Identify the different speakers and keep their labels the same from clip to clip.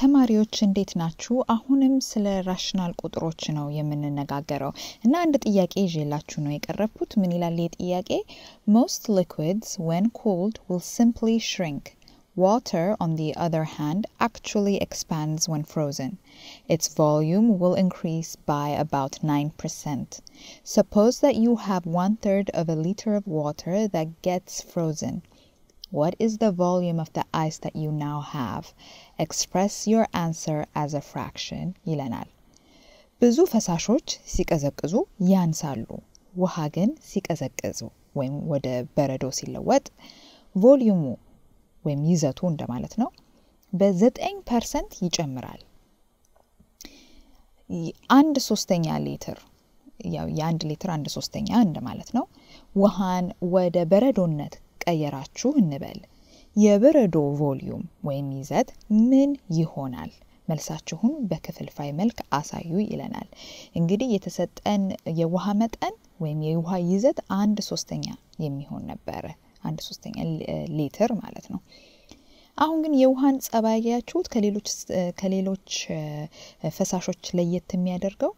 Speaker 1: ተማሪዎች እንዴት ናችሁ? አሁንም ስለ ራሽናል ቁጥሮች ነው የምንነጋገረው እና አንድ ጥያቄ ይዤላችሁ ነው የቀረብኩት። ምን ይላል ይህ ጥያቄ? most liquids, when cooled, will simply shrink. Water, on the other hand, actually expands when frozen. Its volume will increase by about 9%. Suppose that you have one third of a liter of water that gets frozen. What is the volume of the ice that you now have? Express your answer as a fraction ይለናል። ብዙ ፈሳሾች ሲቀዘቅዙ ያንሳሉ። ውሃ ግን ሲቀዘቅዝ ወይም ወደ በረዶ ሲለወጥ ቮሊዩሙ ወይም ይዘቱ እንደማለት ነው በዘጠኝ ፐርሰንት ይጨምራል። አንድ ሶስተኛ ሊትር ያው የአንድ ሊትር አንድ ሶስተኛ እንደማለት ነው። ውሃን ወደ በረዶነት ቀየራችሁ እንበል። የበረዶ ቮሊዩም ወይም ይዘት ምን ይሆናል? መልሳችሁን በክፍልፋይ መልክ አሳዩ ይለናል። እንግዲህ የተሰጠን የውሃ መጠን ወይም የውሃ ይዘት አንድ ሶስተኛ የሚሆን ነበረ። አንድ ሶስተኛ ሊትር ማለት ነው። አሁን ግን የውሃን ጸባይ ያያችሁት ከሌሎች ፈሳሾች ለየት የሚያደርገው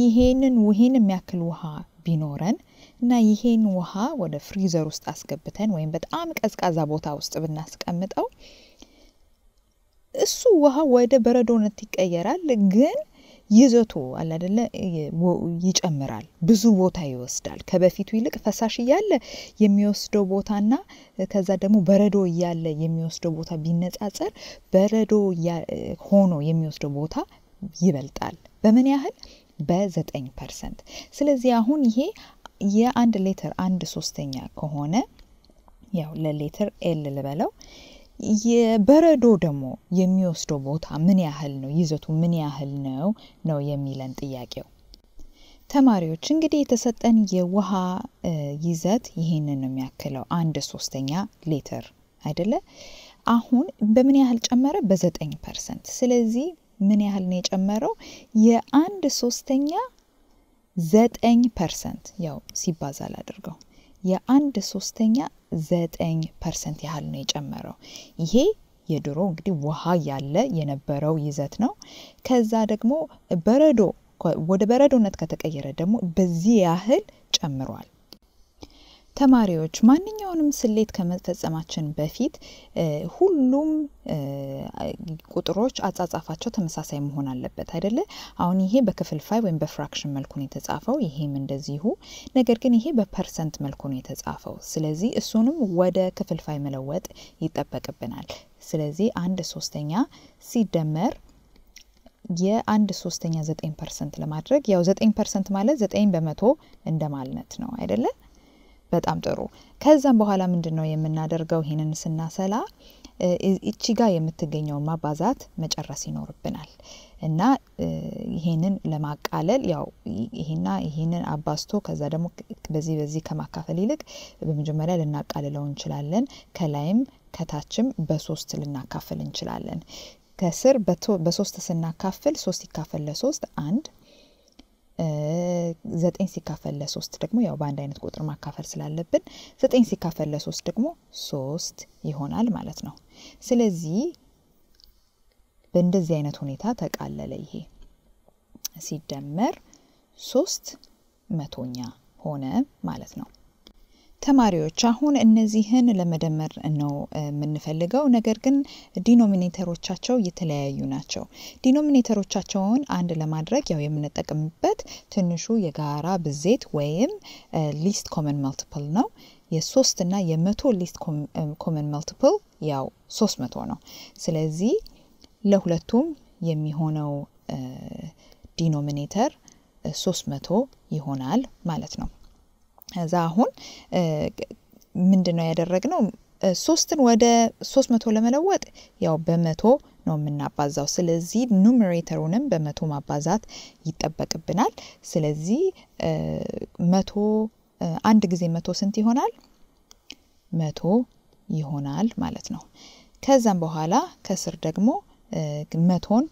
Speaker 1: ይሄንን ውሄን የሚያክል ውሃ ቢኖረን እና ይሄን ውሃ ወደ ፍሪዘር ውስጥ አስገብተን ወይም በጣም ቀዝቃዛ ቦታ ውስጥ ብናስቀምጠው እሱ ውሃ ወደ በረዶነት ይቀየራል፣ ግን ይዘቱ አላደለ ይጨምራል። ብዙ ቦታ ይወስዳል። ከበፊቱ ይልቅ ፈሳሽ እያለ የሚወስደው ቦታና ከዛ ደግሞ በረዶ እያለ የሚወስደው ቦታ ቢነጻጸር በረዶ ሆኖ የሚወስደው ቦታ ይበልጣል። በምን ያህል በ9 ፐርሰንት። ስለዚህ አሁን ይሄ የአንድ ሌተር አንድ ሶስተኛ ከሆነ ያው ለሌተር ኤል ልበለው የበረዶ ደግሞ የሚወስደው ቦታ ምን ያህል ነው? ይዘቱ ምን ያህል ነው ነው የሚለን ጥያቄው። ተማሪዎች እንግዲህ የተሰጠን የውሃ ይዘት ይህንን ነው የሚያክለው አንድ ሶስተኛ ሌተር አይደለ? አሁን በምን ያህል ጨመረ? በዘጠኝ ፐርሰንት። ስለዚህ ምን ያህል ነው የጨመረው? የአንድ ሶስተኛ ዘጠኝ ፐርሰንት ያው ሲባዛ ላድርገው የአንድ ሶስተኛ ዘጠኝ ፐርሰንት ያህል ነው የጨመረው። ይሄ የድሮ እንግዲህ ውሃ ያለ የነበረው ይዘት ነው። ከዛ ደግሞ በረዶ ወደ በረዶነት ከተቀየረ ደግሞ በዚህ ያህል ጨምሯል። ተማሪዎች ማንኛውንም ስሌት ከመፈጸማችን በፊት ሁሉም ቁጥሮች አጻጻፋቸው ተመሳሳይ መሆን አለበት አይደለ? አሁን ይሄ በክፍልፋይ ወይም በፍራክሽን መልኩ ነው የተጻፈው፣ ይሄም እንደዚሁ። ነገር ግን ይሄ በፐርሰንት መልኩ ነው የተጻፈው። ስለዚህ እሱንም ወደ ክፍልፋይ መለወጥ ይጠበቅብናል። ስለዚህ አንድ ሶስተኛ ሲደመር የአንድ ሶስተኛ ዘጠኝ ፐርሰንት ለማድረግ ያው ዘጠኝ ፐርሰንት ማለት ዘጠኝ በመቶ እንደማልነት ነው አይደለ? በጣም ጥሩ። ከዛም በኋላ ምንድን ነው የምናደርገው? ይህንን ስናሰላ እቺ ጋር የምትገኘውን ማባዛት መጨረስ ይኖርብናል እና ይሄንን ለማቃለል ያው ይሄና ይሄንን አባዝቶ ከዛ ደግሞ በዚህ በዚህ ከማካፈል ይልቅ በመጀመሪያ ልናቃልለው እንችላለን። ከላይም ከታችም በሶስት ልናካፍል እንችላለን። ከስር በሶስት ስናካፍል ሶስት ይካፈል ለሶስት አንድ ዘጠኝ ሲካፈል ለሶስት ደግሞ ያው በአንድ አይነት ቁጥር ማካፈል ስላለብን ዘጠኝ ሲካፈል ለሶስት ደግሞ ሶስት ይሆናል ማለት ነው። ስለዚህ በእንደዚህ አይነት ሁኔታ ተቃለለ። ይሄ ሲደመር ሶስት መቶኛ ሆነ ማለት ነው። ተማሪዎች አሁን እነዚህን ለመደመር ነው የምንፈልገው። ነገር ግን ዲኖሚኔተሮቻቸው የተለያዩ ናቸው። ዲኖሚኔተሮቻቸውን አንድ ለማድረግ ያው የምንጠቀምበት ትንሹ የጋራ ብዜት ወይም ሊስት ኮመን መልቲፕል ነው። የሶስት እና የመቶ ሊስት ኮመን መልቲፕል ያው ሶስት መቶ ነው። ስለዚህ ለሁለቱም የሚሆነው ዲኖሚኔተር ሶስት መቶ ይሆናል ማለት ነው። ከዛ አሁን ምንድን ነው ያደረግነው? ሶስትን ወደ ሶስት መቶ ለመለወጥ ያው በመቶ ነው የምናባዛው። ስለዚህ ኑሜሬተሩንም በመቶ ማባዛት ይጠበቅብናል። ስለዚህ መቶ አንድ ጊዜ መቶ ስንት ይሆናል? መቶ ይሆናል ማለት ነው። ከዛም በኋላ ከስር ደግሞ መቶን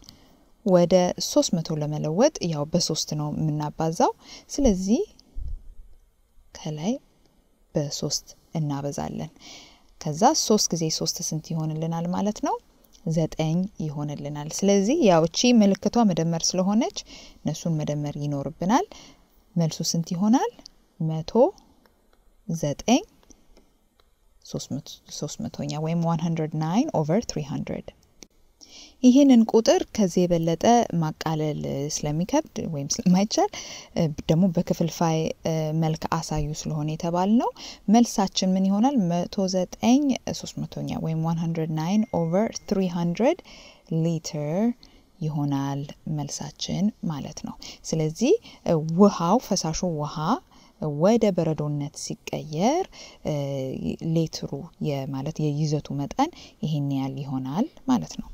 Speaker 1: ወደ ሶስት መቶ ለመለወጥ ያው በሶስት ነው የምናባዛው። ስለዚህ ከላይ በሶስት እናበዛለን። ከዛ ሶስት ጊዜ ሶስት ስንት ይሆንልናል ማለት ነው? ዘጠኝ ይሆንልናል። ስለዚህ ያውቺ ምልክቷ መደመር ስለሆነች እነሱን መደመር ይኖርብናል። መልሱ ስንት ይሆናል? መቶ ዘጠኝ ሶስት መቶኛ ወይም ናይን ኦቨር 300 ይህንን ቁጥር ከዚህ የበለጠ ማቃለል ስለሚከብድ ወይም ስለማይቻል ደግሞ በክፍልፋይ መልክ አሳዩ ስለሆነ የተባል ነው። መልሳችን ምን ይሆናል? ዘጠኝ ሶስት መቶኛ ወይም 109 ኦቨር 300 ሊትር ይሆናል መልሳችን ማለት ነው። ስለዚህ ውሃው ፈሳሹ ውሃ ወደ በረዶነት ሲቀየር ሌትሩ ማለት የይዘቱ መጠን ይህን ያህል ይሆናል ማለት ነው።